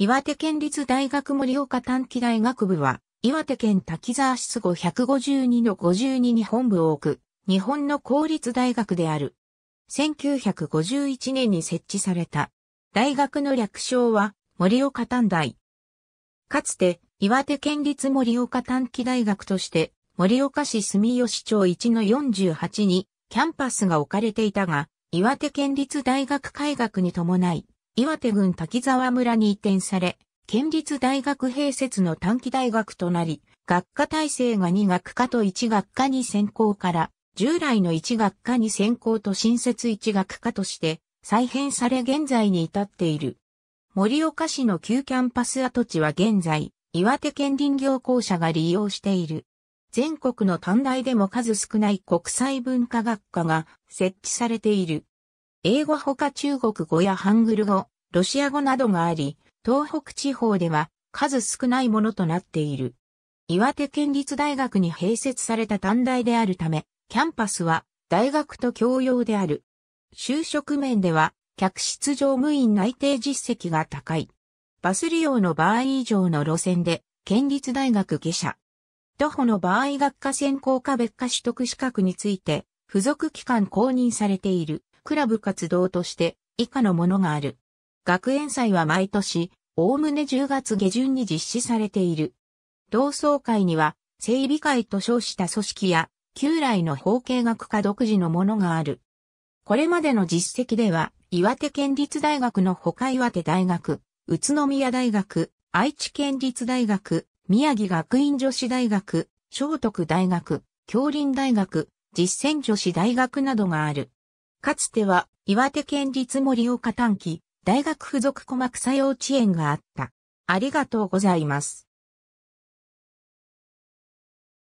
岩手県立大学森岡短期大学部は、岩手県滝沢室後152の52に本部を置く、日本の公立大学である。1951年に設置された。大学の略称は、森岡短大。かつて、岩手県立森岡短期大学として、森岡市住吉町1の48に、キャンパスが置かれていたが、岩手県立大学開学に伴い、岩手郡滝沢村に移転され、県立大学併設の短期大学となり、学科体制が2学科と1学科に専攻から、従来の1学科に専攻と新設1学科として、再編され現在に至っている。盛岡市の旧キャンパス跡地は現在、岩手県林業公社が利用している。全国の短大でも数少ない国際文化学科が設置されている。英語ほか中国語やハングル語、ロシア語などがあり、東北地方では数少ないものとなっている。岩手県立大学に併設された短大であるため、キャンパスは大学と共用である。就職面では、客室乗務員内定実績が高い。バス利用の場合以上の路線で、県立大学下車。徒歩の場合学科専攻か別科取得資格について、付属機関公認されている。クラブ活動として以下のものがある。学園祭は毎年、おおむね10月下旬に実施されている。同窓会には、整備会と称した組織や、旧来の法経学科独自のものがある。これまでの実績では、岩手県立大学の他岩手大学、宇都宮大学、愛知県立大学、宮城学院女子大学、聖徳大学、京林大学、実践女子大学などがある。かつては岩手県立森岡短期大学附属小牧草幼稚園があった。ありがとうございます。